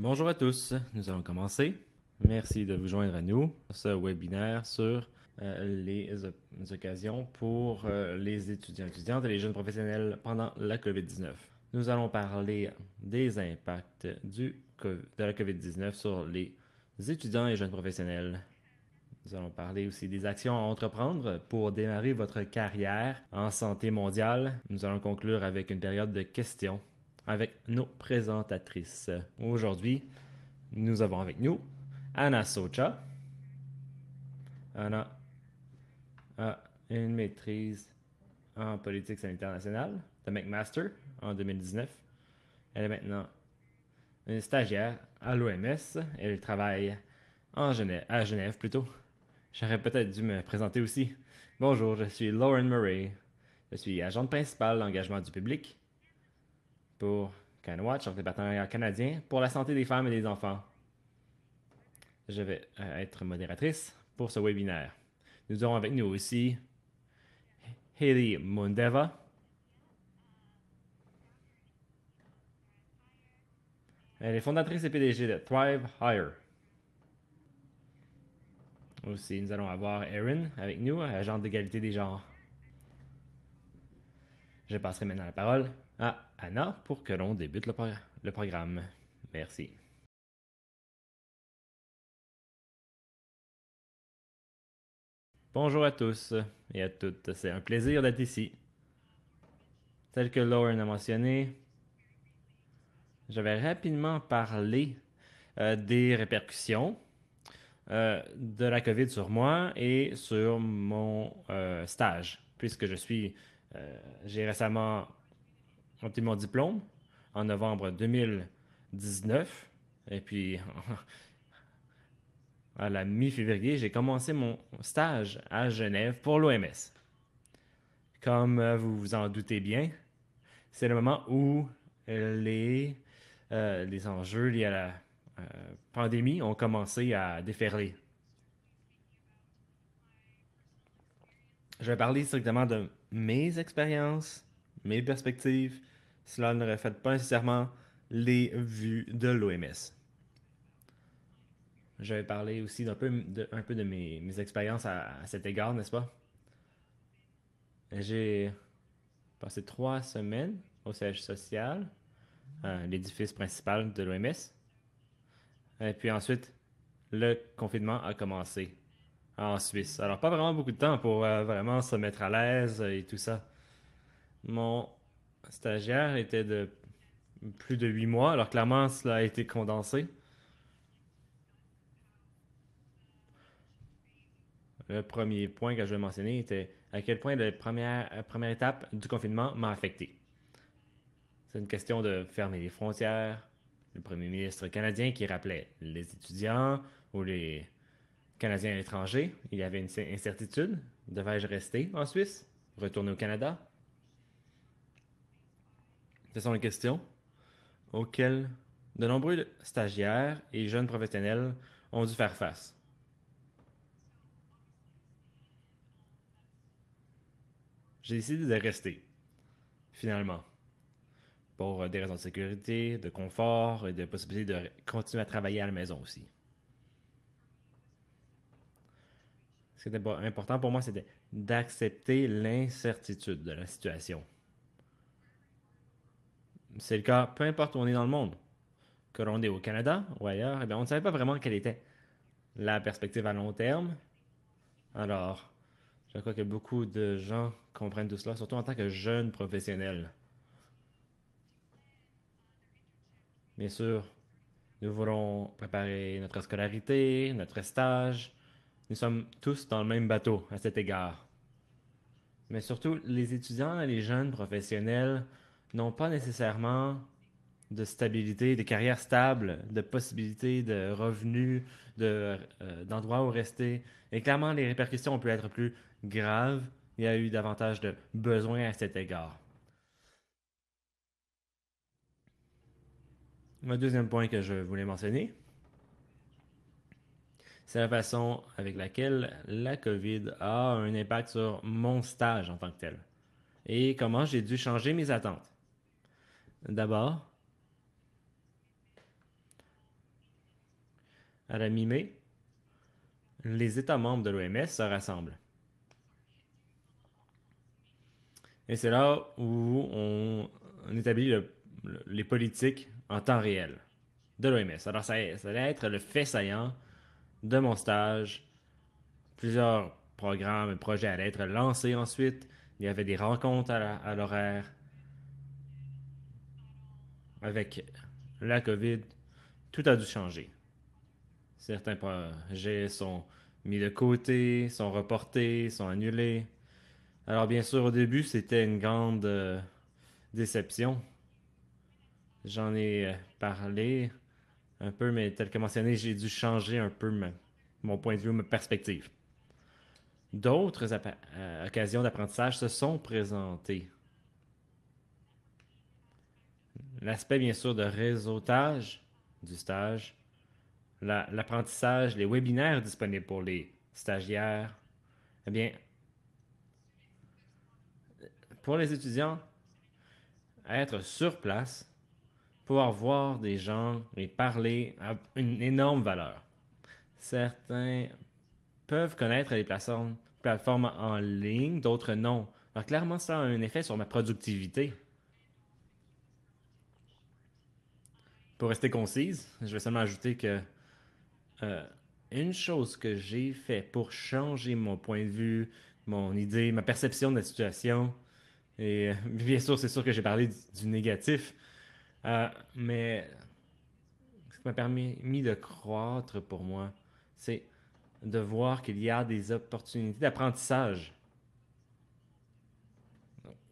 Bonjour à tous, nous allons commencer. Merci de vous joindre à nous, ce webinaire sur euh, les, occasions pour euh, les étudiants, étudiantes et les jeunes professionnels pendant la COVID-19. Nous allons parler des impacts du, de la COVID-19 sur les étudiants et jeunes professionnels. Nous allons parler aussi des actions à entreprendre pour démarrer votre carrière en santé mondiale. Nous allons conclure avec une période de questions avec nos présentatrices. Aujourd'hui, nous avons avec nous Anna Socha. Anna a une maîtrise en politique sanitaire nationale de McMaster en 2019. Elle est maintenant une stagiaire à l'OMS. Elle travaille en Genève, à Genève plutôt. J'aurais peut-être dû me présenter aussi. Bonjour, je suis Lauren Murray. Je suis agente principale d'engagement du public pour CanWatch, un les canadien pour la santé des femmes et des enfants. Je vais euh, être modératrice pour ce webinaire. Nous aurons avec nous aussi Haley Mondeva. Elle est fondatrice et PDG de Thrive Hire. Aussi, nous allons avoir Erin avec nous, agent d'égalité des genres. Je passerai maintenant la parole à Anna pour que l'on débute le, programme. Merci. Bonjour à tous et à toutes, c'est un plaisir d'être ici. Tel que Lauren a mentionné, je vais rapidement parler euh, des répercussions euh, de la COVID sur moi et sur mon euh, stage, puisque je suis, j'ai récemment obtenu mon diplôme en novembre 2019. Et puis, à la mi-février, j'ai commencé mon stage à Genève pour l'OMS. Comme euh, vous vous en doutez bien, c'est le moment où les, euh, les enjeux liés à la euh, pandémie ont commencé à déferler. Je vais parler strictement de mes expériences, mes perspectives cela ne reflète pas nécessairement les vues de l'OMS. J'avais parlé aussi d'un peu un peu de mes, expériences à, cet égard, n'est-ce pas? J'ai passé trois semaines au siège social, l'édifice principal de l'OMS. Et puis ensuite, le confinement a commencé en Suisse. Alors, pas vraiment beaucoup de temps pour euh, vraiment se mettre à l'aise et tout ça. Mon stagiaire était de plus de huit mois. Alors clairement, cela a été condensé. Le premier point que je vais mentionner était à quel point la première, première étape du confinement m'a affecté. C'est une question de fermer les frontières. Le premier ministre canadien qui rappelait les étudiants ou les Canadiens étrangers il y avait une incertitude. Devais-je rester en Suisse? Retourner au Canada? Ce sont les questions auxquelles de nombreux stagiaires et jeunes professionnels ont dû faire face. J'ai décidé de rester, finalement, pour euh, des raisons de sécurité, de confort et de possibilité de continuer à travailler à la maison aussi. Ce qui était important pour moi, c'était d'accepter l'incertitude de la situation. C'est le cas, peu importe où on est dans le monde. Que l'on est au Canada ou ailleurs, eh bien, on ne savait pas vraiment quelle était la perspective à long terme. Alors, je crois que beaucoup de gens comprennent tout cela, surtout en tant que jeunes professionnels. Bien sûr, nous voulons préparer notre scolarité, notre stage. Nous sommes tous dans le même bateau à cet égard. Mais surtout, les étudiants et les jeunes professionnels n'ont pas nécessairement de stabilité, de carrière stable, de possibilités de revenus, euh, d'endroits de, où rester. Et clairement, les répercussions ont pu être plus graves. Il y a eu davantage de besoins à cet égard. Le deuxième point que je voulais mentionner, c'est la façon avec laquelle la COVID a un impact sur mon stage en tant que tel et comment j'ai dû changer mes attentes d'abord À la mi-mai, les États membres de l'OMS se rassemblent. Et c'est là où on, établit les politiques en temps réel de l'OMS. Alors, ça, ça allait être le fait saillant de mon stage. Plusieurs programmes et projets allaient être lancés ensuite. Il y avait des rencontres à l'horaire avec la COVID, tout a dû changer. Certains projets sont mis de côté, sont reportés, sont annulés. Alors bien sûr, au début, c'était une grande euh, déception. J'en ai euh, parlé un peu, mais tel que mentionné, j'ai dû changer un peu mon point de vue, ma perspective. D'autres euh, occasions d'apprentissage se sont présentées l'aspect, bien sûr, de réseautage du stage, l'apprentissage, les webinaires disponibles pour les stagiaires. Eh bien, pour les étudiants, être sur place, pouvoir voir des gens et parler a une énorme valeur. Certains peuvent connaître les plateformes, plateformes en ligne, d'autres non. Alors clairement, ça a un effet sur ma productivité. Pour rester concise, je vais seulement ajouter que euh, une chose que j'ai fait pour changer mon point de vue, mon idée, ma perception de la situation, et bien sûr, c'est sûr que j'ai parlé du, négatif, euh, mais ce qui m'a permis de croître pour moi, c'est de voir qu'il y a des opportunités d'apprentissage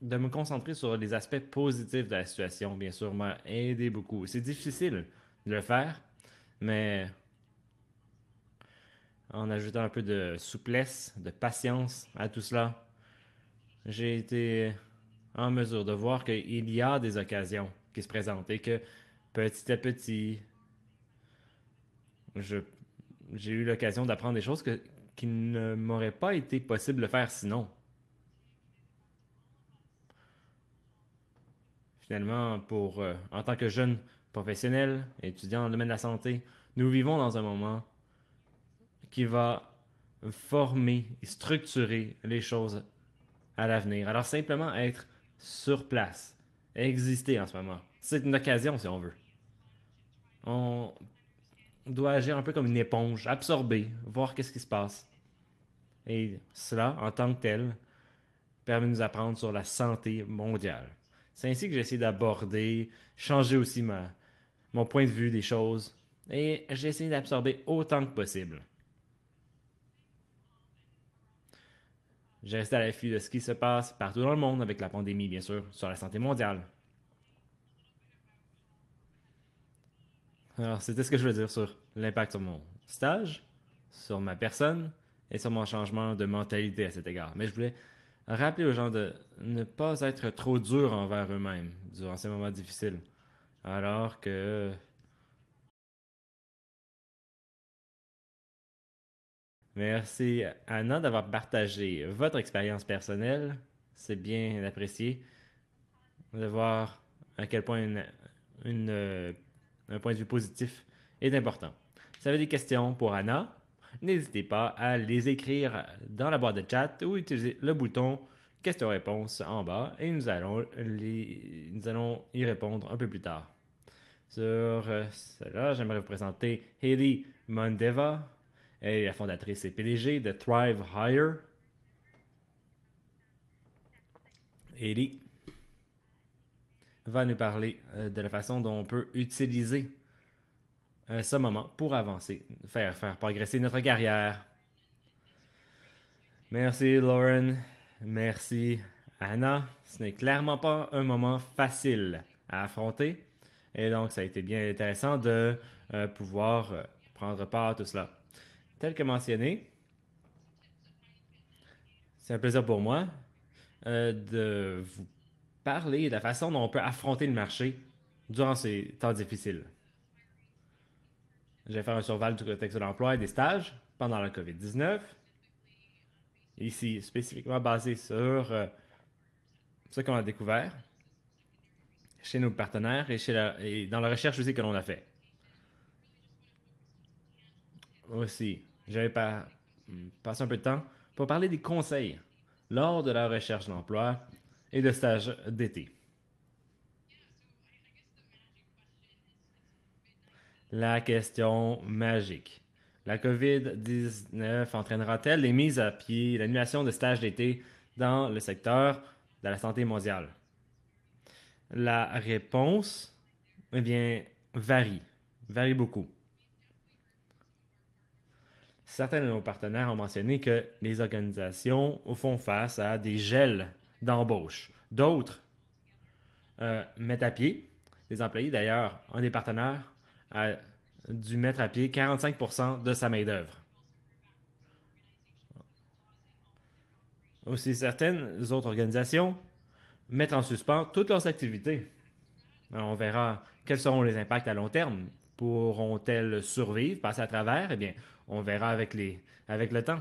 de me concentrer sur les aspects positifs de la situation, bien sûr, m'a aidé beaucoup. C'est difficile de le faire, mais en ajoutant un peu de souplesse, de patience à tout cela, j'ai été en mesure de voir qu'il y a des occasions qui se présentent et que petit à petit, j'ai eu l'occasion d'apprendre des choses que, qui ne m'auraient pas été possible de faire sinon. finalement, pour, euh, en tant que jeune professionnel, étudiant dans le domaine de la santé, nous vivons dans un moment qui va former et structurer les choses à l'avenir. Alors simplement être sur place, exister en ce moment, c'est une occasion si on veut. On doit agir un peu comme une éponge, absorber, voir qu'est-ce qui se passe. Et cela, en tant que tel, permet de nous apprendre sur la santé mondiale. C'est ainsi que j'essaie d'aborder, changer aussi ma, mon point de vue des choses et essayé d'absorber autant que possible. Je reste à l'affût de ce qui se passe partout dans le monde avec la pandémie, bien sûr, sur la santé mondiale. Alors, c'était ce que je voulais dire sur l'impact sur mon stage, sur ma personne et sur mon changement de mentalité à cet égard. Mais je voulais rappeler aux gens de ne pas être trop dur envers eux-mêmes durant ces moments difficiles. Alors que. Merci Anna d'avoir partagé votre expérience personnelle. C'est bien apprécié de voir à quel point euh, un point de vue positif est important. vous avez des questions pour Anna, n'hésitez pas à les écrire dans la boîte de chat ou utiliser le bouton question-réponse en bas et nous allons, y répondre un peu plus tard. Sur euh, cela, j'aimerais vous présenter Haley Mondeva. Elle est la fondatrice et PDG de Thrive Higher. Haley va nous parler euh, de la façon dont on peut utiliser à euh, ce moment pour avancer, faire, faire progresser notre carrière. Merci Lauren, merci Anna. Ce n'est clairement pas un moment facile à affronter. Et donc, ça a été bien intéressant de euh, pouvoir euh, prendre part à tout cela. Tel que mentionné, c'est un plaisir pour moi de vous parler de la façon dont on peut affronter le marché durant ces temps difficiles. J'ai fait un surval du contexte de l'emploi et des stages pendant la COVID-19. Ici, spécifiquement basé sur euh, ce qu'on a découvert chez nos partenaires et, chez dans la recherche aussi que l'on a fait. Aussi, j'avais passé un peu de temps pour parler des conseils lors de la recherche d'emploi et de stages d'été. la question magique. La COVID-19 entraînera-t-elle les mises à pied l'annulation de stages d'été dans le secteur de la santé mondiale? La réponse, eh bien, varie, varie beaucoup. Certains de nos partenaires ont mentionné que les organisations font face à des gels d'embauche. D'autres euh, mettent à pied des employés. D'ailleurs, un des partenaires a dû mettre à pied 45 de sa main-d'œuvre. Aussi, certaines autres organisations mettent en suspens toutes leurs activités. on verra quels seront les impacts à long terme. Pourront-elles survivre, passer à travers? Eh bien, on verra avec, les, avec le temps.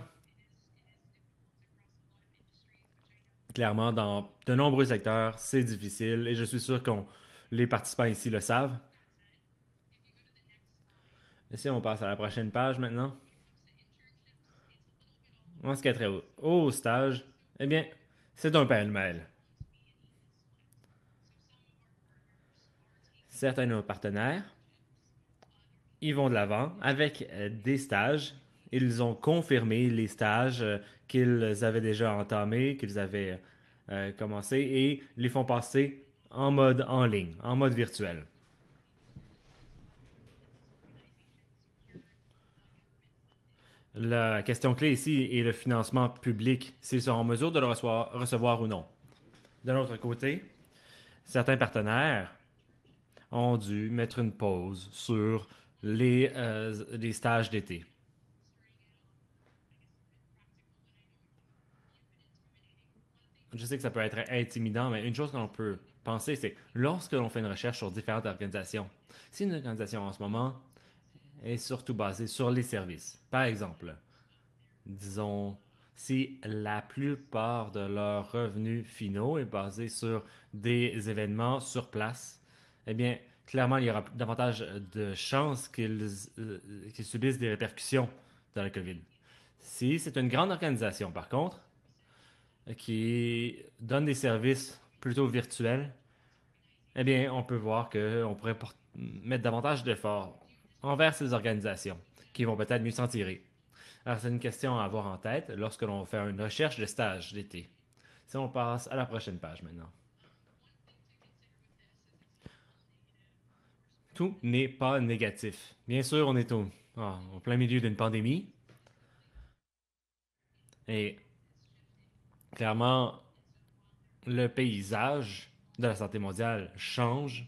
Clairement, dans de nombreux secteurs, c'est difficile et je suis sûr que les participants ici le savent. Si on passe à la prochaine page maintenant. En ce qui est haut. au, stage, eh bien, c'est un pêle-mêle. Certains de nos partenaires, ils vont de l'avant avec euh, des stages. Ils ont confirmé les stages euh, qu'ils avaient déjà entamés, qu'ils avaient euh, commencés, commencé et les font passer en mode en ligne, en mode virtuel. La question clé ici est le financement public, s'ils sont en mesure de le recevoir, ou non. De l'autre côté, certains partenaires ont dû mettre une pause sur les, euh, les stages d'été. Je sais que ça peut être intimidant, mais une chose qu'on peut penser, c'est lorsque l'on fait une recherche sur différentes organisations, si une organisation en ce moment est surtout basé sur les services. Par exemple, disons, si la plupart de leurs revenus finaux est basé sur des événements sur place, eh bien, clairement, il y aura davantage de chances qu'ils euh, subissent des répercussions dans la COVID. Si c'est une grande organisation, par contre, qui donne des services plutôt virtuels, eh bien, on peut voir qu'on pourrait mettre davantage d'efforts envers ces organisations, qui vont peut-être mieux s'en tirer. Alors, c'est une question à avoir en tête lorsque l'on fait une recherche de stage d'été. Si on passe à la prochaine page maintenant. Tout n'est pas négatif. Bien sûr, on est au, au plein milieu d'une pandémie. Et clairement, le paysage de la santé mondiale change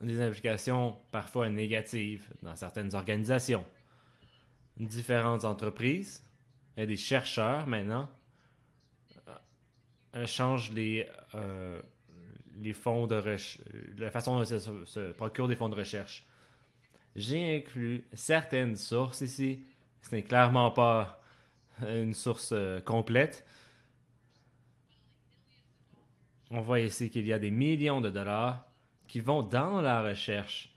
des implications parfois négatives dans certaines organisations. Différentes entreprises et des chercheurs maintenant euh, changent les, euh, les fonds de recherche, la façon dont se, se procurent des fonds de recherche. J'ai inclus certaines sources ici. Ce n'est clairement pas une source euh, complète. On voit ici qu'il y a des millions de dollars qui vont dans la recherche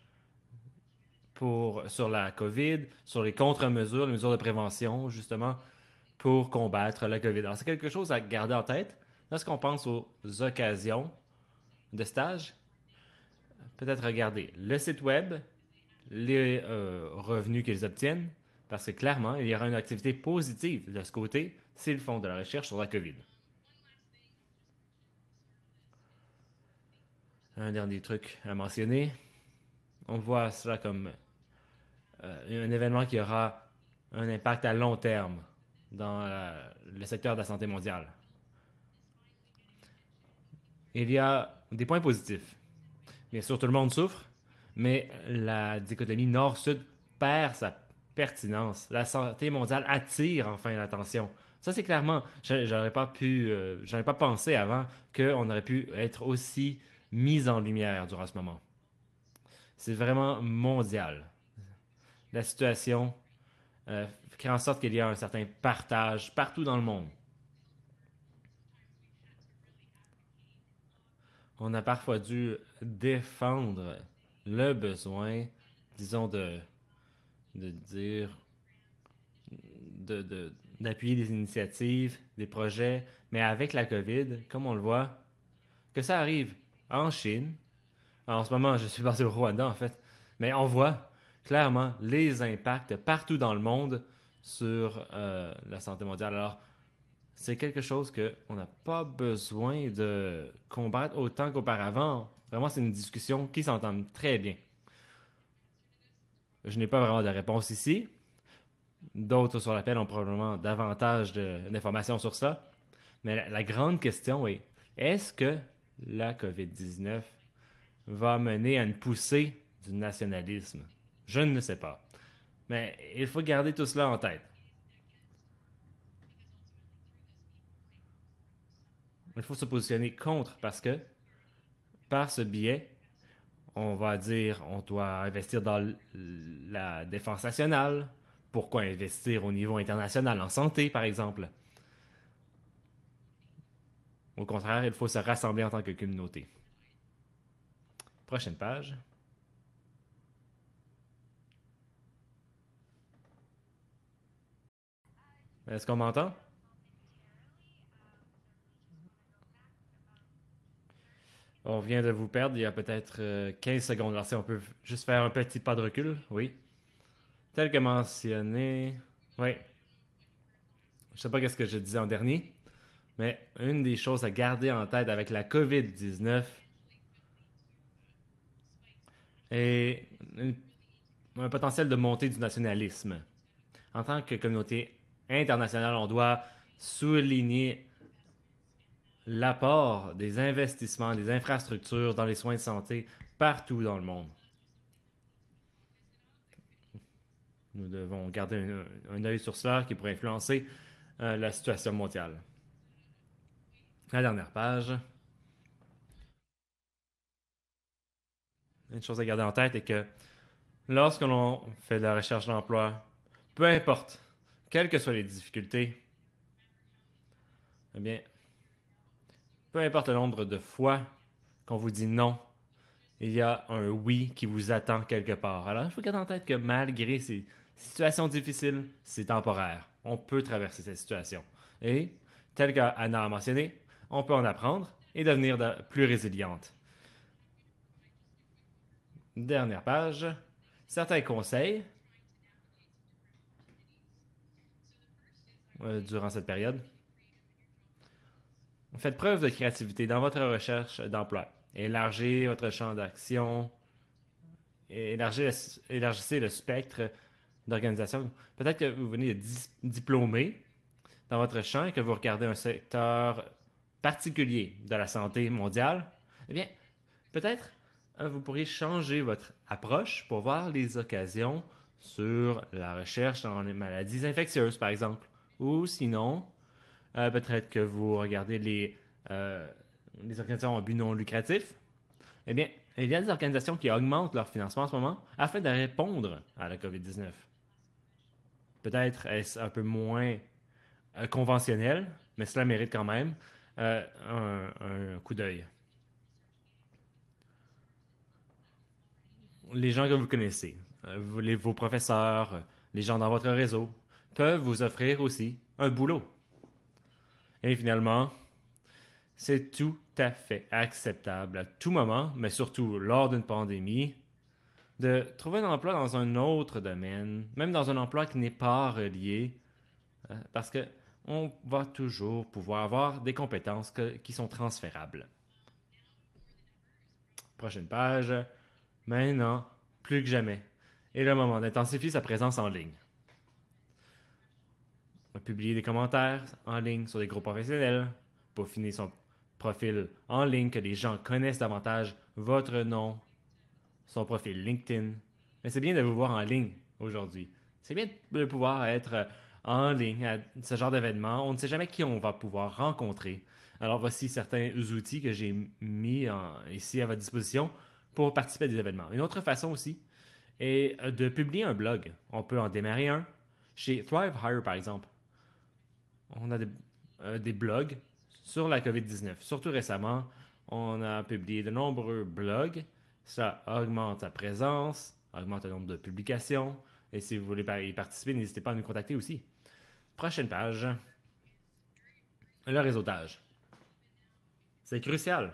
pour, sur la COVID, sur les contre-mesures, les mesures de prévention, justement, pour combattre la COVID. Alors, c'est quelque chose à garder en tête lorsqu'on pense aux occasions de stage. Peut-être regarder le site web, les euh, revenus qu'ils obtiennent, parce que clairement, il y aura une activité positive de ce côté s'ils font de la recherche sur la COVID. Un dernier truc à mentionner. On voit cela comme euh, un événement qui aura un impact à long terme dans euh, le secteur de la santé mondiale. Il y a des points positifs. Bien sûr, tout le monde souffre, mais la dichotomie nord-sud perd sa pertinence. La santé mondiale attire enfin l'attention. Ça, c'est clairement, j'aurais pas pu, euh, pas pensé avant qu'on aurait pu être aussi mise en lumière durant ce moment. C'est vraiment mondial. La situation euh, fait en sorte qu'il y a un certain partage partout dans le monde. On a parfois dû défendre le besoin, disons, de, de dire, d'appuyer de, d'appuyer des initiatives, des projets, mais avec la COVID, comme on le voit, que ça arrive, en Chine. En ce moment, je suis basé au Rwanda, en fait. Mais on voit clairement les impacts partout dans le monde sur euh, la santé mondiale. Alors, c'est quelque chose qu'on n'a pas besoin de combattre autant qu'auparavant. Vraiment, c'est une discussion qui s'entend très bien. Je n'ai pas vraiment de réponse ici. D'autres sur l'appel ont probablement davantage d'informations sur ça. Mais la grande question est, est-ce que la COVID-19 va mener à une poussée du nationalisme. Je ne le sais pas. Mais il faut garder tout cela en tête. Il faut se positionner contre parce que par ce biais, on va dire on doit investir dans la défense nationale. Pourquoi investir au niveau international en santé, par exemple? Au contraire, il faut se rassembler en tant que communauté. Prochaine page. Est-ce qu'on m'entend? On vient de vous perdre il y a peut-être 15 euh, secondes. Alors, si on peut juste faire un petit pas de recul, oui. Tel que mentionné. Oui. Je ne sais pas qu'est-ce que je disais en dernier. Mais une des choses à garder en tête avec la COVID-19 est un potentiel de montée du nationalisme. En tant que communauté internationale, on doit souligner l'apport des investissements, des infrastructures dans les soins de santé partout dans le monde. Nous devons garder un, œil sur cela qui pourrait influencer euh, la situation mondiale. La dernière page. Une chose à garder en tête est que lorsque l'on fait de la recherche d'emploi, peu importe, quelles que soient les difficultés, eh bien, peu importe le nombre de fois qu'on vous dit non, il y a un oui qui vous attend quelque part. Alors, il faut garder en tête que malgré ces situations difficiles, c'est temporaire. On peut traverser cette situation. Et, tel qu'Anna a mentionné, on peut en apprendre et devenir plus résiliente. Dernière page, certains conseils euh, durant cette période. Faites preuve de créativité dans votre recherche d'emploi. Élargissez votre champ d'action. Élargissez, le spectre d'organisation. Peut-être que vous venez de diplômé dans votre champ et que vous regardez un secteur particulier de la santé mondiale, eh bien, peut-être hein, vous pourriez changer votre approche pour voir les occasions sur la recherche dans les maladies infectieuses, par exemple. Ou sinon, euh, peut-être que vous regardez les, euh, les organisations à but non lucratif. Eh bien, il y a des organisations qui augmentent leur financement en ce moment afin de répondre à la COVID-19. Peut-être est-ce un peu moins euh, conventionnel, mais cela mérite quand même euh, un, coup d'œil. Les gens que vous connaissez, euh, vos professeurs, les gens dans votre réseau, peuvent vous offrir aussi un boulot. Et finalement, c'est tout à fait acceptable à tout moment, mais surtout lors d'une pandémie, de trouver un emploi dans un autre domaine, même dans un emploi qui n'est pas relié, euh, parce que on va toujours pouvoir avoir des compétences qui sont transférables. Prochaine page. Maintenant, plus que jamais, est le moment d'intensifier sa présence en ligne. On va publier des commentaires en ligne sur des groupes professionnels, finir son profil en ligne, que les gens connaissent davantage votre nom, son profil LinkedIn. Mais c'est bien de vous voir en ligne aujourd'hui. C'est bien de pouvoir être en ligne à ce genre d'événement. On ne sait jamais qui on va pouvoir rencontrer. Alors voici certains outils que j'ai mis ici à votre disposition pour participer à des événements. Une autre façon aussi est euh, de publier un blog. On peut en démarrer un. Chez Thrive Hire, par exemple, on a des, euh, des blogs sur la COVID-19. Surtout récemment, on a publié de nombreux blogs. Ça augmente sa présence, augmente le nombre de publications. Et si vous voulez y participer, n'hésitez pas à nous contacter aussi. Prochaine page. Le réseautage. C'est crucial.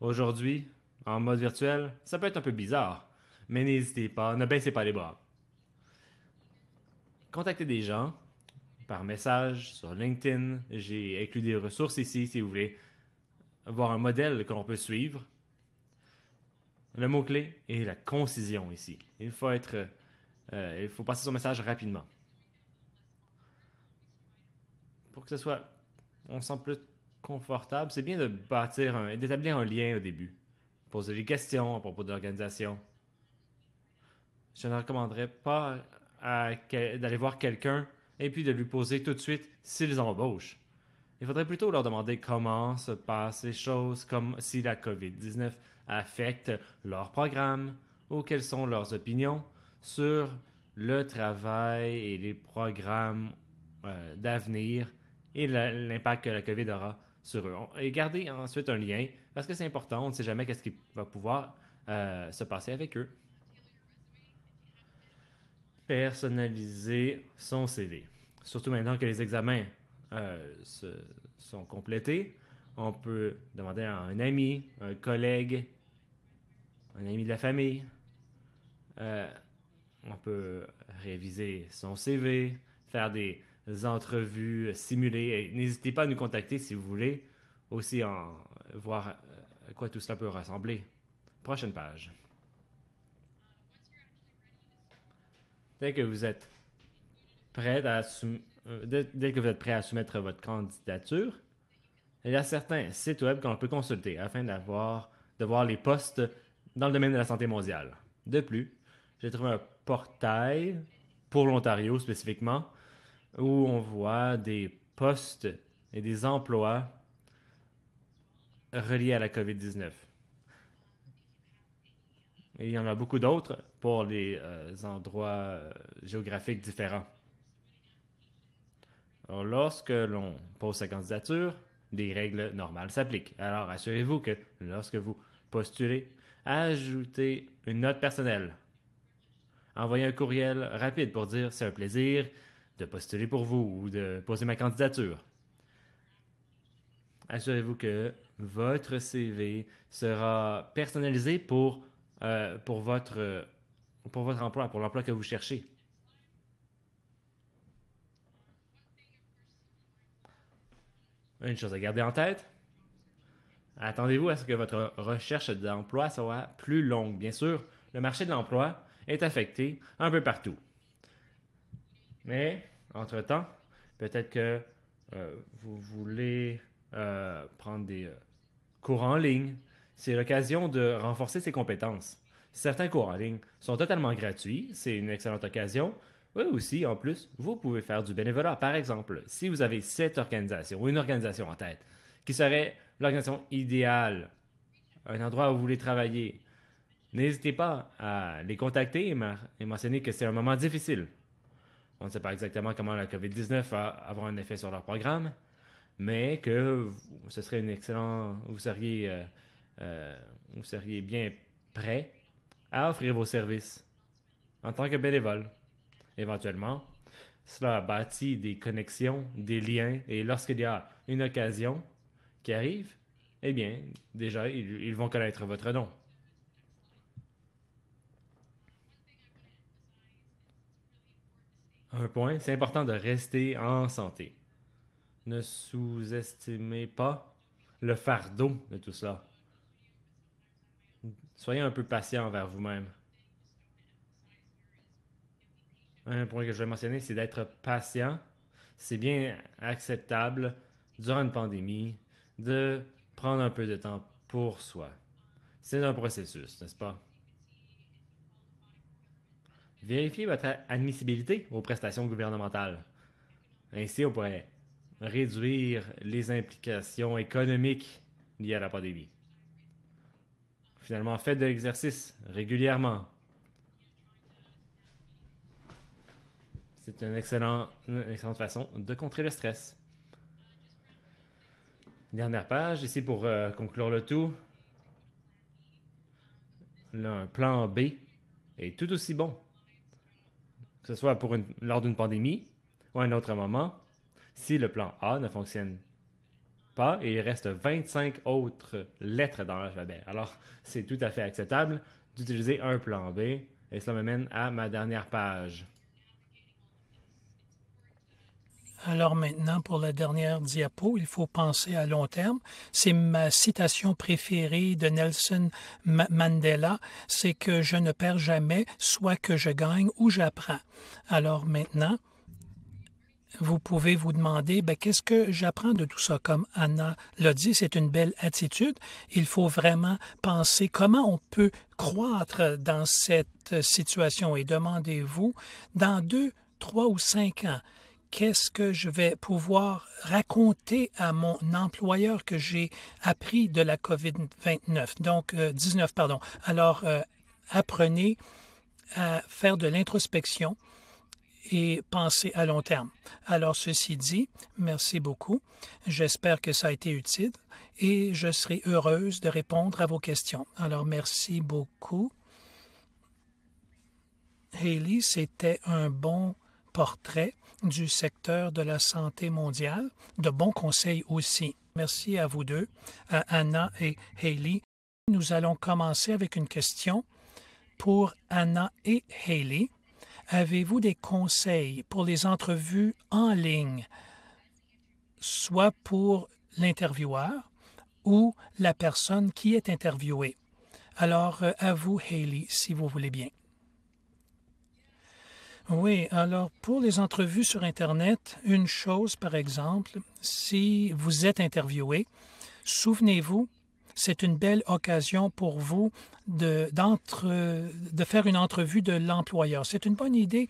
Aujourd'hui, en mode virtuel, ça peut être un peu bizarre, mais n'hésitez pas, ne baissez pas les bras. Contactez des gens par message sur LinkedIn. J'ai inclus des ressources ici si vous voulez voir un modèle que l'on peut suivre. Le mot-clé est la concision ici. Il faut euh, il faut passer son message rapidement pour que ce soit, on sent plus confortable, c'est bien de bâtir d'établir un lien au début. Poser des questions à propos de l'organisation. Je ne recommanderais pas d'aller voir quelqu'un et puis de lui poser tout de suite s'ils embauchent. Il faudrait plutôt leur demander comment se passent les choses, comme si la COVID-19 affecte leur programme ou quelles sont leurs opinions sur le travail et les programmes euh, d'avenir et l'impact que la COVID aura sur eux. Et garder ensuite un lien parce que c'est important. On ne sait jamais qu'est-ce qui va pouvoir euh, se passer avec eux. Personnaliser son CV. Surtout maintenant que les examens euh, se, sont complétés, on peut demander à un ami, un collègue, un ami de la famille. Euh, on peut réviser son CV, faire des entrevues simulées. N'hésitez pas à nous contacter si vous voulez aussi en voir euh, à quoi tout cela peut ressembler. Prochaine page. Dès que vous êtes prêt à, euh, que vous êtes prêt à soumettre votre candidature, il y a certains sites web qu'on peut consulter afin d'avoir de voir les postes dans le domaine de la santé mondiale. De plus, j'ai trouvé un portail pour l'Ontario spécifiquement où on voit des postes et des emplois reliés à la COVID-19. il y en a beaucoup d'autres pour les euh, endroits euh, géographiques différents. lorsque l'on pose sa candidature, des règles normales s'appliquent. Alors, assurez-vous que lorsque vous postulez, ajoutez une note personnelle. Envoyez un courriel rapide pour dire c'est un plaisir, de postuler pour vous ou de poser ma candidature. Assurez-vous que votre CV sera personnalisé pour, euh, pour, votre, pour votre emploi, pour l'emploi que vous cherchez. Une chose à garder en tête, attendez-vous à ce que votre recherche d'emploi soit plus longue. Bien sûr, le marché de l'emploi est affecté un peu partout. Mais, entre-temps, peut-être que euh, vous voulez euh, prendre des euh, cours en ligne. C'est l'occasion de renforcer ses compétences. Certains cours en ligne sont totalement gratuits. C'est une excellente occasion. Oui, aussi, en plus, vous pouvez faire du bénévolat. Par exemple, si vous avez cette organisation ou une organisation en tête qui serait l'organisation idéale, un endroit où vous voulez travailler, n'hésitez pas à les contacter et mentionner que c'est un moment difficile on ne sait pas exactement comment la COVID-19 va avoir un effet sur leur programme, mais que ce serait une excellente, vous seriez, euh, euh, vous seriez bien prêt à offrir vos services en tant que bénévole. Éventuellement, cela bâtit des connexions, des liens, et lorsqu'il y a une occasion qui arrive, eh bien, déjà, ils vont connaître votre nom. un point, c'est important de rester en santé. Ne sous-estimez pas le fardeau de tout cela. Soyez un peu patient envers vous-même. Un point que je vais mentionner, c'est d'être patient. C'est bien acceptable durant une pandémie de prendre un peu de temps pour soi. C'est un processus, n'est-ce pas? Vérifiez votre admissibilité aux prestations gouvernementales. Ainsi, on pourrait réduire les implications économiques liées à la pandémie. Finalement, faites de l'exercice régulièrement. C'est une, excellente façon de contrer le stress. Dernière page, ici pour euh, conclure le tout. Le plan B est tout aussi bon que ce soit pour lors d'une pandémie ou à un autre moment, si le plan A ne fonctionne pas et il reste 25 autres lettres dans l'alphabet. Alors, c'est tout à fait acceptable d'utiliser un plan B. Et cela m'amène à ma dernière page. Alors maintenant, pour la dernière diapo, il faut penser à long terme. C'est ma citation préférée de Nelson Mandela, c'est que je ne perds jamais, soit que je gagne ou j'apprends. Alors maintenant, vous pouvez vous demander ben, qu'est-ce que j'apprends de tout ça. Comme Anna l'a dit, c'est une belle attitude. Il faut vraiment penser comment on peut croître dans cette situation et demandez-vous dans deux, trois ou cinq ans, qu'est-ce que je vais pouvoir raconter à mon employeur que j'ai appris de la COVID-19, donc 19, euh, pardon. Alors, euh, apprenez à faire de l'introspection et penser à long terme. Alors, ceci dit, merci beaucoup. J'espère que ça a été utile et je serai heureuse de répondre à vos questions. Alors, merci beaucoup. Haley, c'était un bon portrait du secteur de la santé mondiale. De bons conseils aussi. Merci à vous deux, à Anna et Haley. Nous allons commencer avec une question pour Anna et Haley. Avez-vous des conseils pour les entrevues en ligne, soit pour l'intervieweur ou la personne qui est interviewée? Alors, euh, à vous, Haley, si vous voulez bien. Oui, alors pour les entrevues sur Internet, une chose par exemple, si vous êtes interviewé, souvenez-vous, c'est une belle occasion pour vous de, de faire une entrevue de l'employeur. C'est une bonne idée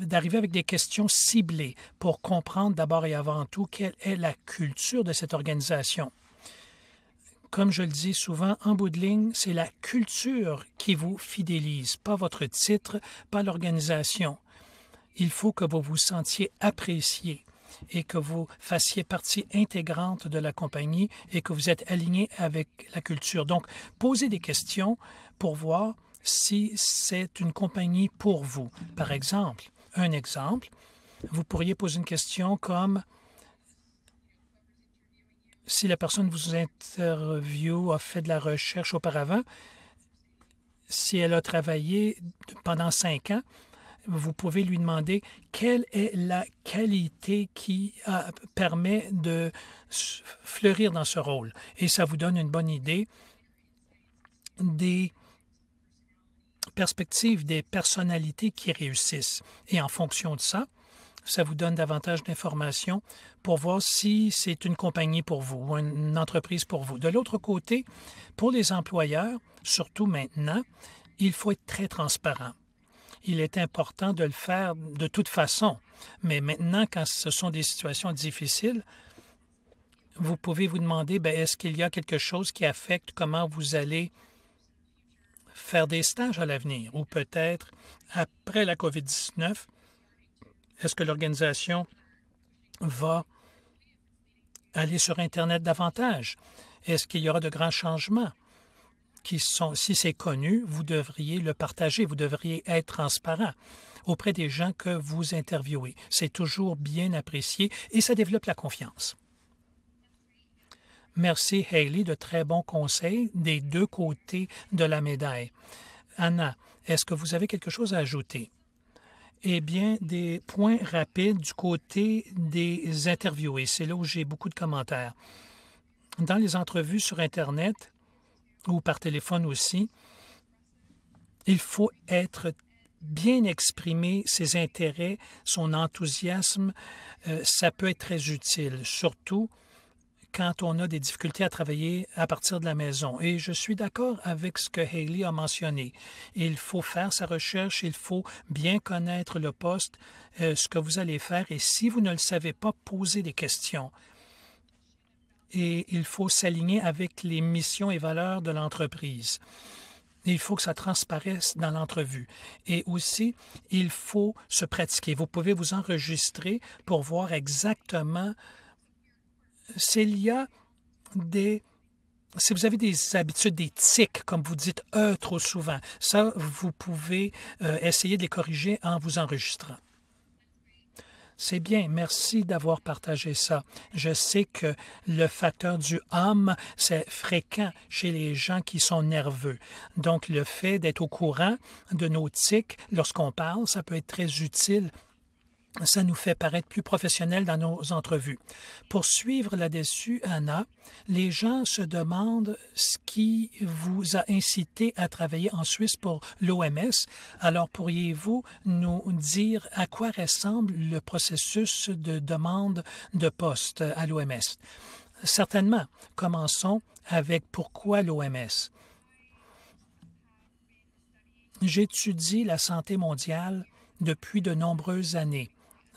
d'arriver avec des questions ciblées pour comprendre d'abord et avant tout quelle est la culture de cette organisation comme je le dis souvent, en bout ligne, c'est la culture qui vous fidélise, pas votre titre, pas l'organisation. Il faut que vous vous sentiez apprécié et que vous fassiez partie intégrante de la compagnie et que vous êtes aligné avec la culture. Donc, posez des questions pour voir si c'est une compagnie pour vous. Par exemple, un exemple, vous pourriez poser une question comme si la personne vous interview a fait de la recherche auparavant, si elle a travaillé pendant cinq ans, vous pouvez lui demander quelle est la qualité qui permet de fleurir dans ce rôle. Et ça vous donne une bonne idée des perspectives, des personnalités qui réussissent. Et en fonction de ça, ça vous donne davantage d'informations pour voir si c'est une compagnie pour vous ou une entreprise pour vous. De l'autre côté, pour les employeurs, surtout maintenant, il faut être très transparent il est important de le faire de toute façon. Mais maintenant, quand ce sont des situations difficiles, vous pouvez vous demander, ben, est-ce qu'il y a quelque chose qui affecte comment vous allez faire des stages à l'avenir ou peut-être après la COVID-19, est-ce que l'organisation va aller sur Internet davantage? Est-ce qu'il y aura de grands changements? Qui sont, si c'est connu, vous devriez le partager, vous devriez être transparent auprès des gens que vous interviewez. C'est toujours bien apprécié et ça développe la confiance. Merci Hayley, de très bons conseils des deux côtés de la médaille. Anna, est-ce que vous avez quelque chose à ajouter? eh bien, des points rapides du côté des interviewés. C'est là où j'ai beaucoup de commentaires. Dans les entrevues sur Internet ou par téléphone aussi, il faut être bien exprimé ses intérêts, son enthousiasme, euh, ça peut être très utile, surtout quand on a des difficultés à travailler à partir de la maison. Et je suis d'accord avec ce que Haley a mentionné. Il faut faire sa recherche, il faut bien connaître le poste, euh, ce que vous allez faire, et si vous ne le savez pas, posez des questions. Et il faut s'aligner avec les missions et valeurs de l'entreprise. Il faut que ça transparaisse dans l'entrevue. Et aussi, il faut se pratiquer. Vous pouvez vous enregistrer pour voir exactement s'il y a des si vous avez des habitudes, des tics, comme vous dites eux trop souvent, ça, vous pouvez euh, essayer de les corriger en vous enregistrant. C'est bien, merci d'avoir partagé ça. Je sais que le facteur du homme, c'est fréquent chez les gens qui sont nerveux. Donc, le fait d'être au courant de nos tics lorsqu'on parle, ça peut être très utile ça nous fait paraître plus professionnels dans nos entrevues. Pour suivre là-dessus, Anna, les gens se demandent ce qui vous a incité à travailler en Suisse pour l'OMS. Alors, pourriez-vous nous dire à quoi ressemble le processus de demande de poste à l'OMS? Certainement. Commençons avec pourquoi l'OMS. J'étudie la santé mondiale depuis de nombreuses années.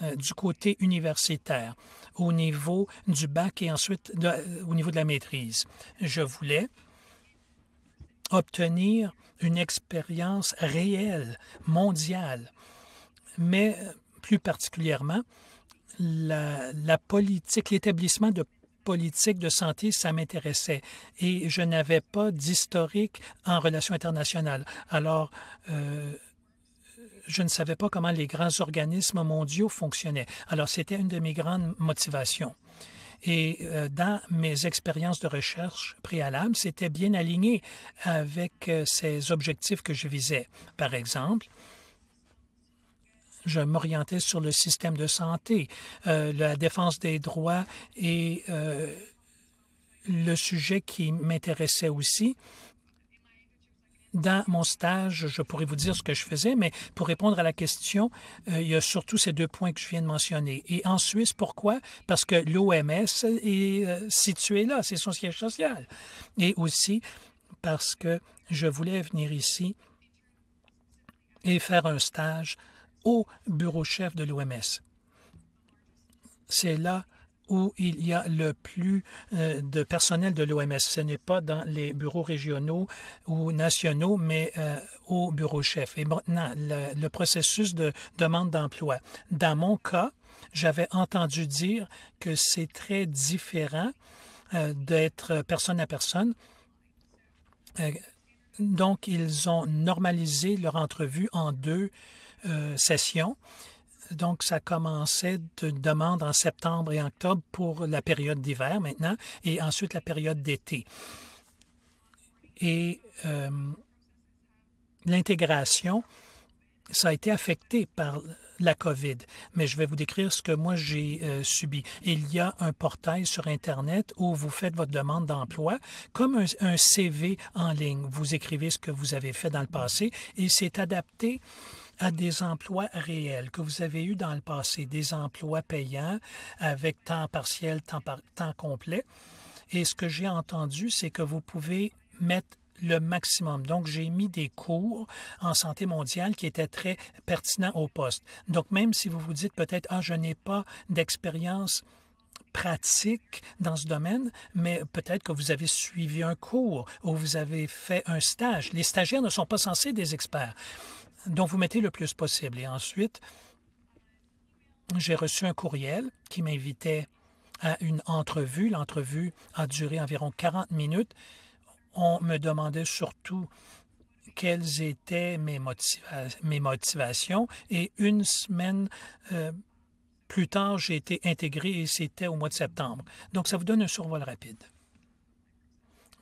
Euh, du côté universitaire, au niveau du bac et ensuite euh, au niveau de la maîtrise. Je voulais obtenir une expérience réelle, mondiale, mais euh, plus particulièrement la, politique, l'établissement de politique de santé, ça m'intéressait. Et je n'avais pas d'historique en relations internationales. Alors, je ne savais pas comment les grands organismes mondiaux fonctionnaient. Alors, c'était une de mes grandes motivations. Et euh, dans mes expériences de recherche préalables, c'était bien aligné avec euh, ces objectifs que je visais. Par exemple, je m'orientais sur le système de santé, euh, la défense des droits et le sujet qui m'intéressait aussi, dans mon stage, je pourrais vous dire ce que je faisais, mais pour répondre à la question, euh, il y a surtout ces deux points que je viens de mentionner. Et en Suisse, pourquoi? Parce que l'OMS est euh, situé située là, c'est son siège social. Et aussi parce que je voulais venir ici et faire un stage au bureau chef de l'OMS. C'est là où il y a le plus euh, de personnel de l'OMS. Ce n'est pas dans les bureaux régionaux ou nationaux, mais euh, au bureau chef. Et maintenant, le, processus de demande d'emploi. Dans mon cas, j'avais entendu dire que c'est très différent euh, d'être personne à personne. donc, ils ont normalisé leur entrevue en deux sessions donc, ça commençait de demande en septembre et octobre pour la période d'hiver maintenant, et ensuite la période d'été. Et euh, l'intégration, ça a été affecté par la COVID, mais je vais vous décrire ce que moi j'ai euh, subi. Il y a un portail sur Internet où vous faites votre demande d'emploi comme un, un, CV en ligne. Vous écrivez ce que vous avez fait dans le passé et c'est adapté à des emplois réels que vous avez eu dans le passé, des emplois payants avec temps partiel, temps, temps complet. Et ce que j'ai entendu, c'est que vous pouvez mettre le maximum. Donc, j'ai mis des cours en santé mondiale qui étaient très pertinents au poste. Donc, même si vous vous dites peut-être, ah, je n'ai pas d'expérience pratique dans ce domaine, mais peut-être que vous avez suivi un cours ou vous avez fait un stage. Les stagiaires ne sont pas censés des experts dont vous mettez le plus possible. Et ensuite, j'ai reçu un courriel qui m'invitait à une entrevue. L'entrevue a duré environ 40 minutes. On me demandait surtout quelles étaient mes, motivations. Et une semaine euh, plus tard, j'ai été intégré et c'était au mois de septembre. Donc, ça vous donne un survol rapide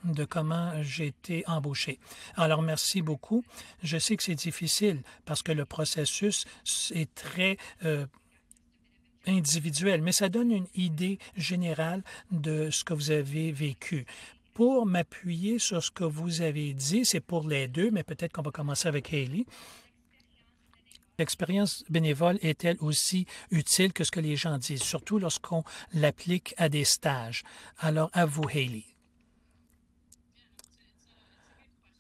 de comment j'ai été embauché. Alors, merci beaucoup. Je sais que c'est difficile parce que le processus est très... Euh, individuel, mais ça donne une idée générale de ce que vous avez vécu pour m'appuyer sur ce que vous avez dit, c'est pour les deux, mais peut-être qu'on va commencer avec Haley. L'expérience bénévole est-elle aussi utile que ce que les gens disent, surtout lorsqu'on l'applique à des stages? Alors, à vous, Haley.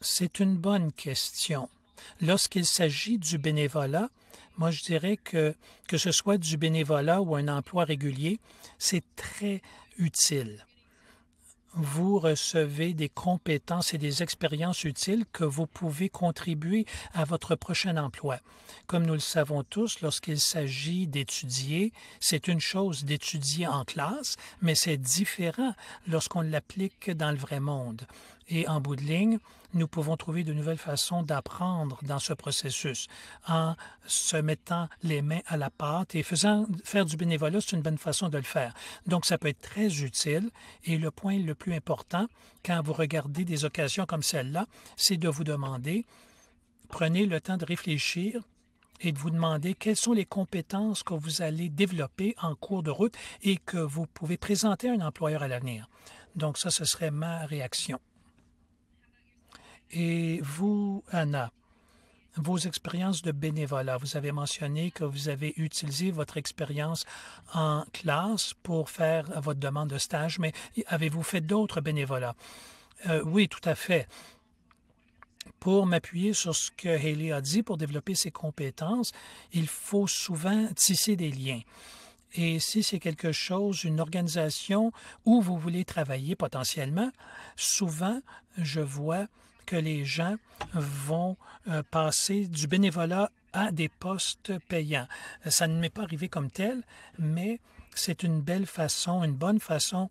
C'est une bonne question. Lorsqu'il s'agit du bénévolat, moi je dirais que que ce soit du bénévolat ou un emploi régulier, c'est très utile. Vous recevez des compétences et des expériences utiles que vous pouvez contribuer à votre prochain emploi. Comme nous le savons tous, lorsqu'il s'agit d'étudier, c'est une chose d'étudier en classe, mais c'est différent lorsqu'on l'applique dans le vrai monde. Et en bout de ligne, nous pouvons trouver de nouvelles façons d'apprendre dans ce processus en se mettant les mains à la pâte et faisant faire du bénévolat, c'est une bonne façon de le faire. Donc ça peut être très utile et le point le plus important quand vous regardez des occasions comme celle-là, c'est de vous demander prenez le temps de réfléchir et de vous demander quelles sont les compétences que vous allez développer en cours de route et que vous pouvez présenter à un employeur à l'avenir. Donc ça, ce serait ma réaction. Et vous, Anna, vos expériences de bénévolat. Vous avez mentionné que vous avez utilisé votre expérience en classe pour faire votre demande de stage, mais avez-vous fait d'autres bénévolats? Euh, oui, tout à fait. Pour m'appuyer sur ce que Haley a dit, pour développer ses compétences, il faut souvent tisser des liens. Et si c'est quelque chose, une organisation où vous voulez travailler potentiellement, souvent, je vois que les gens vont euh, passer du bénévolat à des postes payants. Euh, ça ne m'est pas arrivé comme tel, mais c'est une belle façon, une bonne façon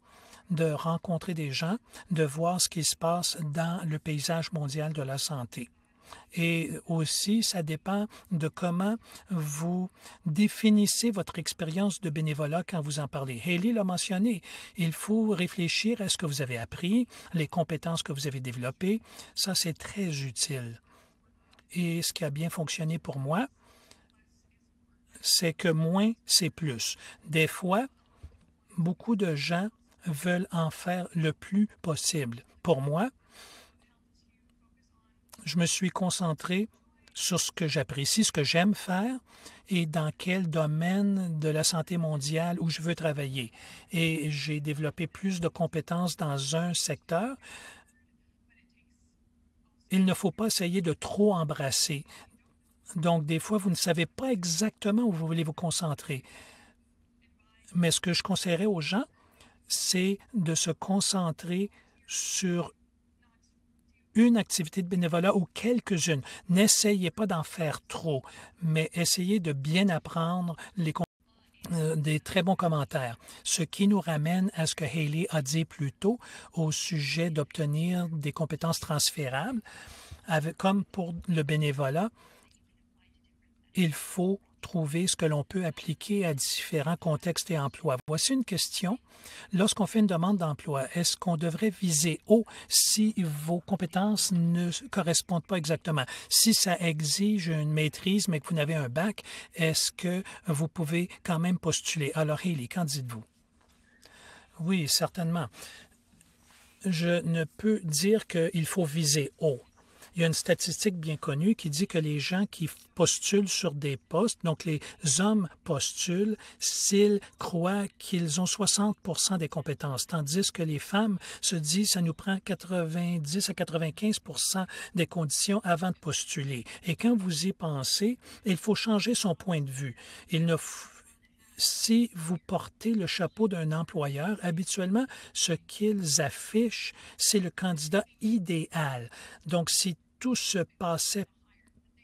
de rencontrer des gens, de voir ce qui se passe dans le paysage mondial de la santé. Et aussi, ça dépend de comment vous définissez votre expérience de bénévolat quand vous en parlez. Haley l'a mentionné, il faut réfléchir à ce que vous avez appris, les compétences que vous avez développées. Ça, c'est très utile. Et ce qui a bien fonctionné pour moi, c'est que moins, c'est plus. Des fois, beaucoup de gens veulent en faire le plus possible. Pour moi, je me suis concentré sur ce que j'apprécie, ce que j'aime faire et dans quel domaine de la santé mondiale où je veux travailler. Et j'ai développé plus de compétences dans un secteur. Il ne faut pas essayer de trop embrasser. Donc, des fois, vous ne savez pas exactement où vous voulez vous concentrer. Mais ce que je conseillerais aux gens, c'est de se concentrer sur une activité de bénévolat ou quelques-unes. N'essayez pas d'en faire trop, mais essayez de bien apprendre les euh, des très bons commentaires, ce qui nous ramène à ce que Haley a dit plus tôt au sujet d'obtenir des compétences transférables. comme pour le bénévolat, il faut trouver ce que l'on peut appliquer à différents contextes et emplois. Voici une question. Lorsqu'on fait une demande d'emploi, est-ce qu'on devrait viser haut si vos compétences ne correspondent pas exactement? Si ça exige une maîtrise, mais que vous n'avez un bac, est-ce que vous pouvez quand même postuler? Alors, Haley, qu'en dites-vous? Oui, certainement. Je ne peux dire qu'il faut viser haut il y a une statistique bien connue qui dit que les gens qui postulent sur des postes, donc les hommes postulent s'ils croient qu'ils ont 60 des compétences, tandis que les femmes se disent ça nous prend 90 à 95 des conditions avant de postuler. Et quand vous y pensez, il faut changer son point de vue. Il ne faut si vous portez le chapeau d'un employeur, habituellement, ce qu'ils affichent, c'est le candidat idéal. Donc, si tout se passait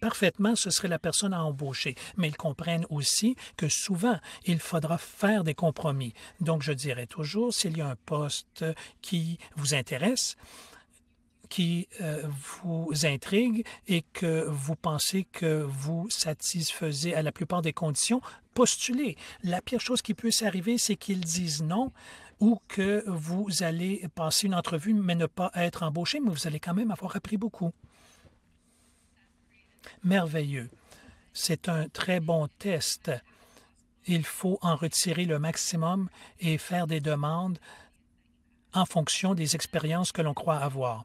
parfaitement, ce serait la personne à embaucher. Mais ils comprennent aussi que souvent, il faudra faire des compromis. Donc, je dirais toujours, s'il y a un poste qui vous intéresse, qui euh, vous intrigue et que vous pensez que vous satisfaisez à la plupart des conditions, postuler. La pire chose qui puisse arriver, c'est qu'ils disent non ou que vous allez passer une entrevue mais ne pas être embauché, mais vous allez quand même avoir appris beaucoup. Merveilleux. C'est un très bon test. Il faut en retirer le maximum et faire des demandes en fonction des expériences que l'on croit avoir.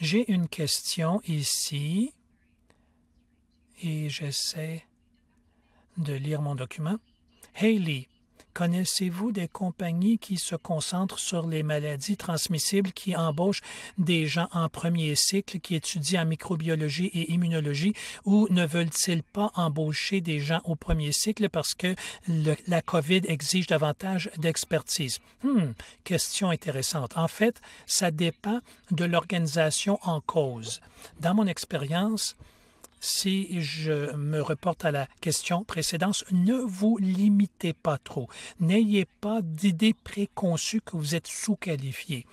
J'ai une question ici et j'essaie de lire mon document. Hayley, connaissez-vous des compagnies qui se concentrent sur les maladies transmissibles, qui embauchent des gens en premier cycle qui étudient en microbiologie et immunologie, ou ne veulent-ils pas embaucher des gens au premier cycle parce que la COVID exige davantage d'expertise? Hmm, question intéressante. En fait, ça dépend de l'organisation en cause. Dans mon expérience, si je me reporte à la question précédente, ne vous limitez pas trop. N'ayez pas d'idées préconçues que vous êtes sous-qualifié.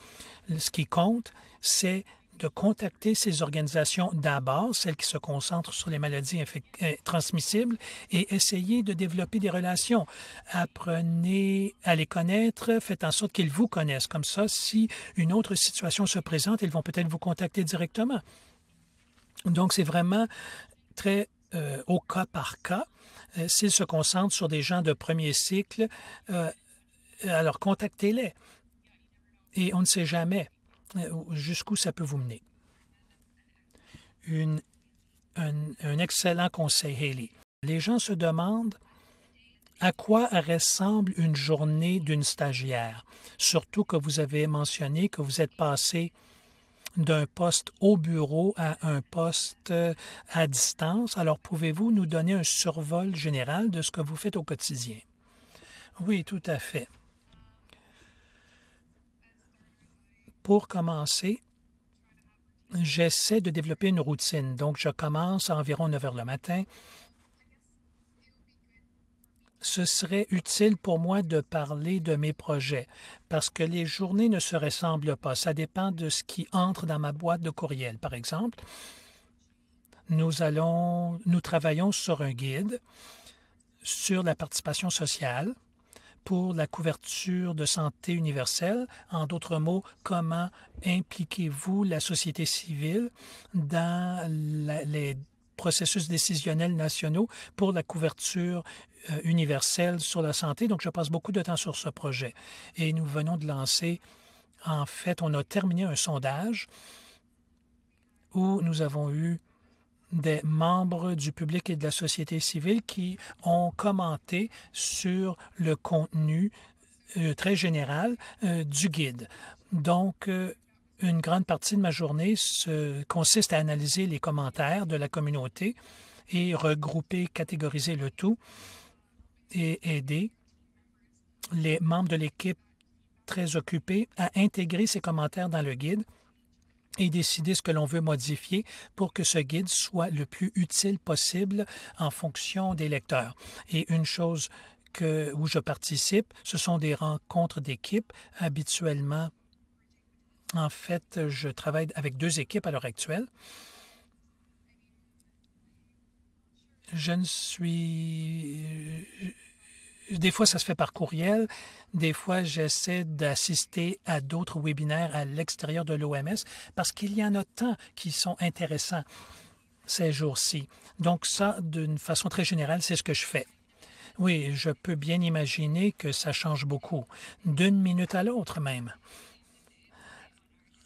Ce qui compte, c'est de contacter ces organisations d'abord, celles qui se concentrent sur les maladies euh, transmissibles, et essayer de développer des relations. Apprenez à les connaître, faites en sorte qu'ils vous connaissent. Comme ça, si une autre situation se présente, ils vont peut-être vous contacter directement. Donc, c'est vraiment très euh, au cas par cas. Euh, s'ils se concentrent sur des gens de premier cycle, euh, alors contactez-les. Et on ne sait jamais jusqu'où ça peut vous mener. Une, un, un excellent conseil, Haley. Les gens se demandent à quoi ressemble une journée d'une stagiaire, surtout que vous avez mentionné que vous êtes passé d'un poste au bureau à un poste euh, à distance. Alors, pouvez-vous nous donner un survol général de ce que vous faites au quotidien? Oui, tout à fait. Pour commencer, j'essaie de développer une routine. Donc, je commence à environ 9 heures le matin ce serait utile pour moi de parler de mes projets, parce que les journées ne se ressemblent pas. Ça dépend de ce qui entre dans ma boîte de courriel, par exemple. Nous allons, nous travaillons sur un guide sur la participation sociale pour la couverture de santé universelle. En d'autres mots, comment impliquez-vous la société civile dans les processus décisionnels nationaux pour la couverture euh, universelle sur la santé. Donc, je passe beaucoup de temps sur ce projet. Et nous venons de lancer, en fait, on a terminé un sondage où nous avons eu des membres du public et de la société civile qui ont commenté sur le contenu euh, très général euh, du guide. Donc, une grande partie de ma journée consiste à analyser les commentaires de la communauté et regrouper, catégoriser le tout et aider les membres de l'équipe très occupés à intégrer ces commentaires dans le guide et décider ce que l'on veut modifier pour que ce guide soit le plus utile possible en fonction des lecteurs. Et une chose que, où je participe, ce sont des rencontres d'équipe habituellement en fait, je travaille avec deux équipes à l'heure actuelle. Je ne suis... Euh, des fois, ça se fait par courriel. Des fois, j'essaie d'assister à d'autres webinaires à l'extérieur de l'OMS parce qu'il y en a tant qui sont intéressants ces jours-ci. Donc ça, d'une façon très générale, c'est ce que je fais. Oui, je peux bien imaginer que ça change beaucoup, d'une minute à l'autre même.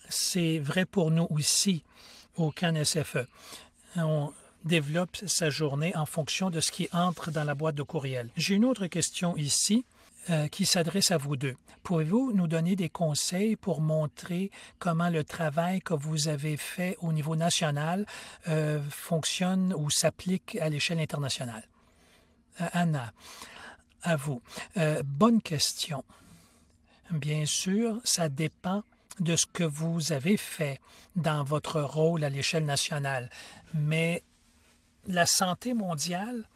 C'est vrai pour nous aussi au can e. On développe sa journée en fonction de ce qui entre dans la boîte de courriel. J'ai une autre question ici euh, qui s'adresse à vous deux. Pouvez-vous nous donner des conseils pour montrer comment le travail que vous avez fait au niveau national euh, fonctionne ou s'applique à l'échelle internationale? Euh, Anna, à vous. bonne question. Bien sûr, ça dépend de ce que vous avez fait dans votre rôle à l'échelle nationale. Mais la santé mondiale,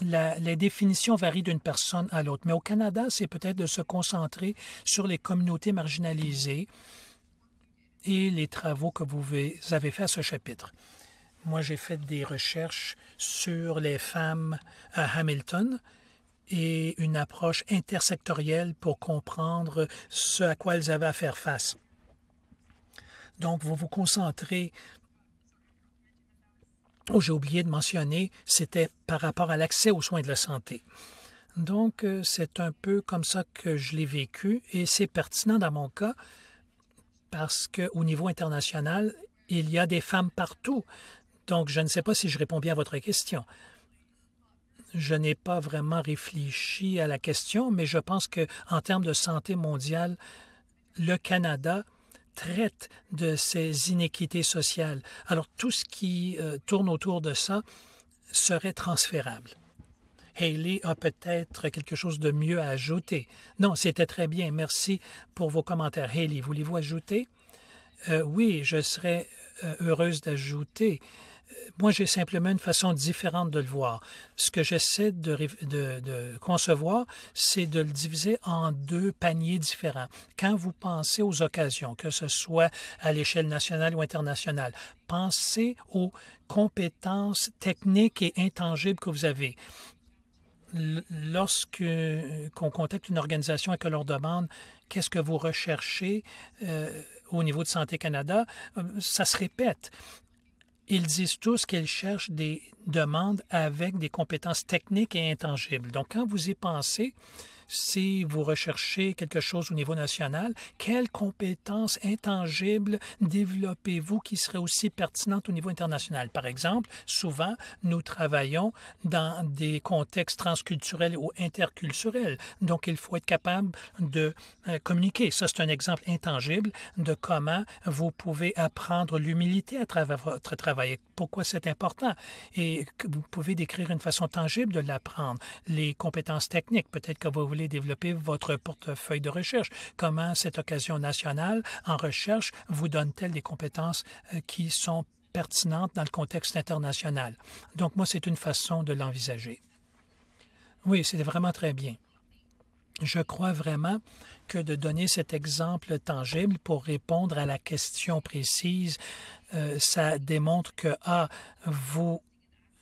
les définitions varient d'une personne à l'autre. Mais au Canada, c'est peut-être de se concentrer sur les communautés marginalisées et les travaux que vous avez faits à ce chapitre. Moi, j'ai fait des recherches sur les femmes à Hamilton, et une approche intersectorielle pour comprendre ce à quoi elles avaient à faire face. Donc, vous vous concentrez. Oh, j'ai oublié de mentionner, c'était par rapport à l'accès aux soins de la santé. Donc, euh, c'est un peu comme ça que je l'ai vécu et c'est pertinent dans mon cas parce qu'au niveau international, il y a des femmes partout. Donc, je ne sais pas si je réponds bien à votre question je n'ai pas vraiment réfléchi à la question, mais je pense que en termes de santé mondiale, le Canada traite de ces inéquités sociales. Alors tout ce qui euh, tourne autour de ça serait transférable. Hayley a peut-être quelque chose de mieux à ajouter. Non, c'était très bien. Merci pour vos commentaires. Hayley, voulez-vous ajouter? Euh, oui, je serais euh, heureuse d'ajouter moi, j'ai simplement une façon différente de le voir. Ce que j'essaie de, de, concevoir, c'est de le diviser en deux paniers différents. Quand vous pensez aux occasions, que ce soit à l'échelle nationale ou internationale, pensez aux compétences techniques et intangibles que vous avez. Lorsque euh, qu'on contacte une organisation et que l'on demande qu'est-ce que vous recherchez euh, au niveau de Santé Canada, euh, ça se répète ils disent tous qu'ils cherchent des demandes avec des compétences techniques et intangibles. Donc, quand vous y pensez, si vous recherchez quelque chose au niveau national, quelles compétences intangibles développez-vous qui seraient aussi pertinentes au niveau international? Par exemple, souvent, nous travaillons dans des contextes transculturels ou interculturels. Donc, il faut être capable de euh, communiquer. Ça, c'est un exemple intangible de comment vous pouvez apprendre l'humilité à travers votre travail. Pourquoi c'est important? Et vous pouvez décrire une façon tangible de l'apprendre. Les compétences techniques, peut-être que vous voulez développer votre portefeuille de recherche. Comment cette occasion nationale en recherche vous donne-t-elle des compétences euh, qui sont pertinentes dans le contexte international? Donc, moi, c'est une façon de l'envisager. Oui, c'est vraiment très bien. Je crois vraiment que de donner cet exemple tangible pour répondre à la question précise, euh, ça démontre que A, vous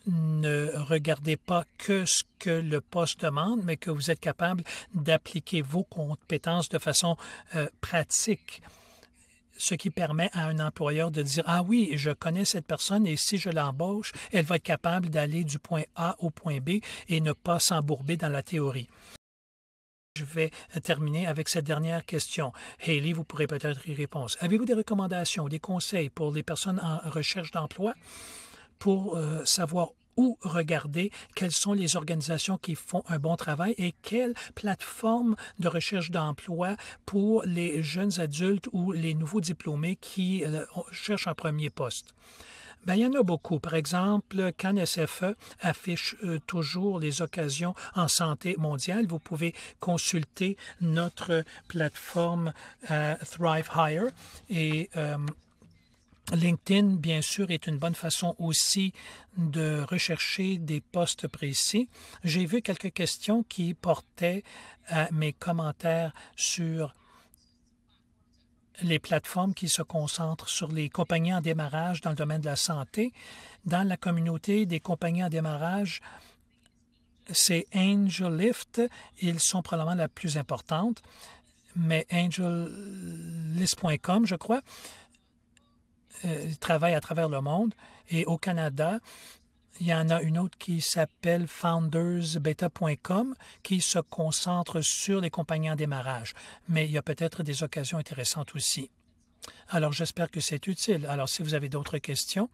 ne regardez pas que ce que le poste demande, mais que vous êtes capable d'appliquer vos compétences de façon euh, pratique ce qui permet à un employeur de dire Ah oui, je connais cette personne et si je l'embauche, elle va être capable d'aller du point A au point B et ne pas s'embourber dans la théorie. Je vais euh, terminer avec cette dernière question. Haley, vous pourrez peut-être y répondre. Avez-vous des recommandations, des conseils pour les personnes en recherche d'emploi? pour euh, savoir où regarder quelles sont les organisations qui font un bon travail et quelles plateformes de recherche d'emploi pour les jeunes adultes ou les nouveaux diplômés qui euh, cherchent un premier poste. Ben, il y en a beaucoup. Par exemple, CanSFE affiche euh, toujours les occasions en santé mondiale. Vous pouvez consulter notre plateforme Thrive Hire et LinkedIn, bien sûr, est une bonne façon aussi de rechercher des postes précis. J'ai vu quelques questions qui portaient à euh, mes commentaires sur les plateformes qui se concentrent sur les compagnies en démarrage dans le domaine de la santé. Dans la communauté des compagnies en démarrage, c'est Angel Ils sont probablement la plus importante, mais angellist.com, je crois. Euh, travaille à travers le monde. Et au Canada, il y en a une autre qui s'appelle foundersbeta.com qui se concentre sur les compagnies en démarrage. Mais il y a peut-être des occasions intéressantes aussi. Alors j'espère que c'est utile. Alors si vous avez d'autres questions,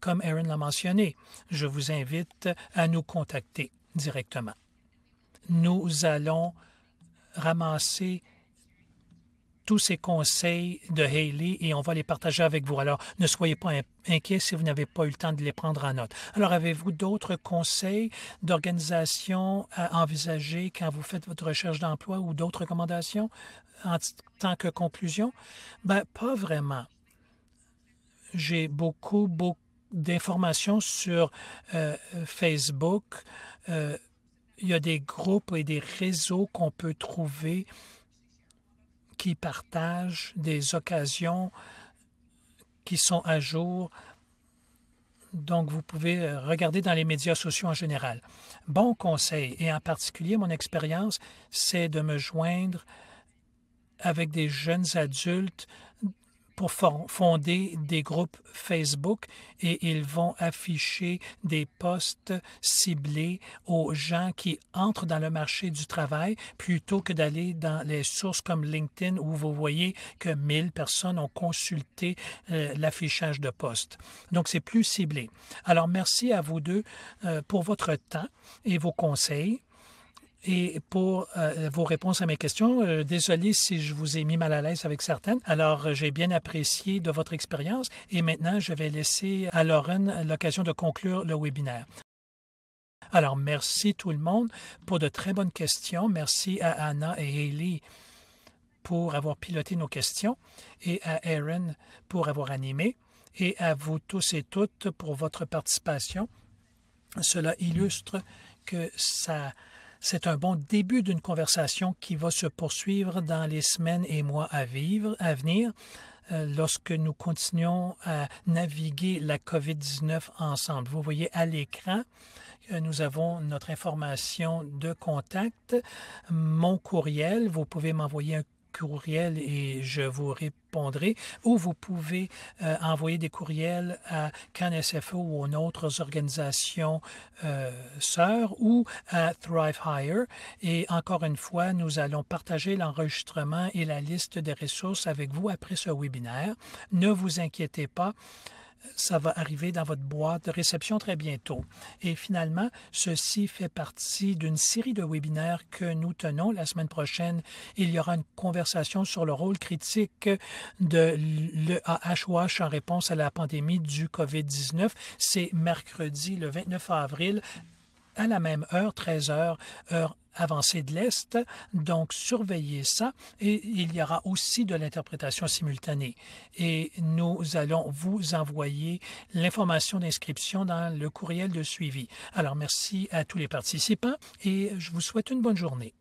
comme Aaron l'a mentionné, je vous invite à nous contacter directement. Nous allons ramasser tous ces conseils de Haley et on va les partager avec vous. Alors, ne soyez pas inquiets si vous n'avez pas eu le temps de les prendre en note. Alors, avez-vous d'autres conseils d'organisation à envisager quand vous faites votre recherche d'emploi ou d'autres recommandations en tant que conclusion? Ben, pas vraiment. J'ai beaucoup, beaucoup d'informations sur euh, Facebook. Euh, il y a des groupes et des réseaux qu'on peut trouver qui partagent des occasions qui sont à jour. Donc, vous pouvez euh, regarder dans les médias sociaux en général. Bon conseil, et en particulier mon expérience, c'est de me joindre avec des jeunes adultes pour fonder des groupes Facebook et ils vont afficher des postes ciblés aux gens qui entrent dans le marché du travail plutôt que d'aller dans les sources comme LinkedIn où vous voyez que 1000 personnes ont consulté euh, l'affichage de postes. Donc c'est plus ciblé. Alors merci à vous deux euh, pour votre temps et vos conseils et pour euh, vos réponses à mes questions. Euh, désolé si je vous ai mis mal à l'aise avec certaines. Alors, euh, j'ai bien apprécié de votre expérience et maintenant, je vais laisser à Lauren l'occasion de conclure le webinaire. Alors, merci tout le monde pour de très bonnes questions. Merci à Anna et Haley pour avoir piloté nos questions et à Aaron pour avoir animé et à vous tous et toutes pour votre participation. Cela illustre que ça c'est un bon début d'une conversation qui va se poursuivre dans les semaines et mois à, venir euh, lorsque nous continuons à naviguer la COVID-19 ensemble. Vous voyez à l'écran, euh, nous avons notre information de contact, mon courriel. Vous pouvez m'envoyer un courriel et je vous répondrai. Ou vous pouvez euh, envoyer des courriels à CanSFO ou à autres organisations euh, sœurs ou à Thrive Higher. Et encore une fois, nous allons partager l'enregistrement et la liste des ressources avec vous après ce webinaire. Ne vous inquiétez pas ça va arriver dans votre boîte de réception très bientôt. Et finalement, ceci fait partie d'une série de webinaires que nous tenons la semaine prochaine. Il y aura une conversation sur le rôle critique de l'EAHOH en réponse à la pandémie du COVID-19. C'est mercredi le 29 avril à la même heure, 13 heures, heure avancée de l'Est. Donc, surveillez ça et il y aura aussi de l'interprétation simultanée. Et nous allons vous envoyer l'information d'inscription dans le courriel de suivi. Alors, merci à tous les participants et je vous souhaite une bonne journée.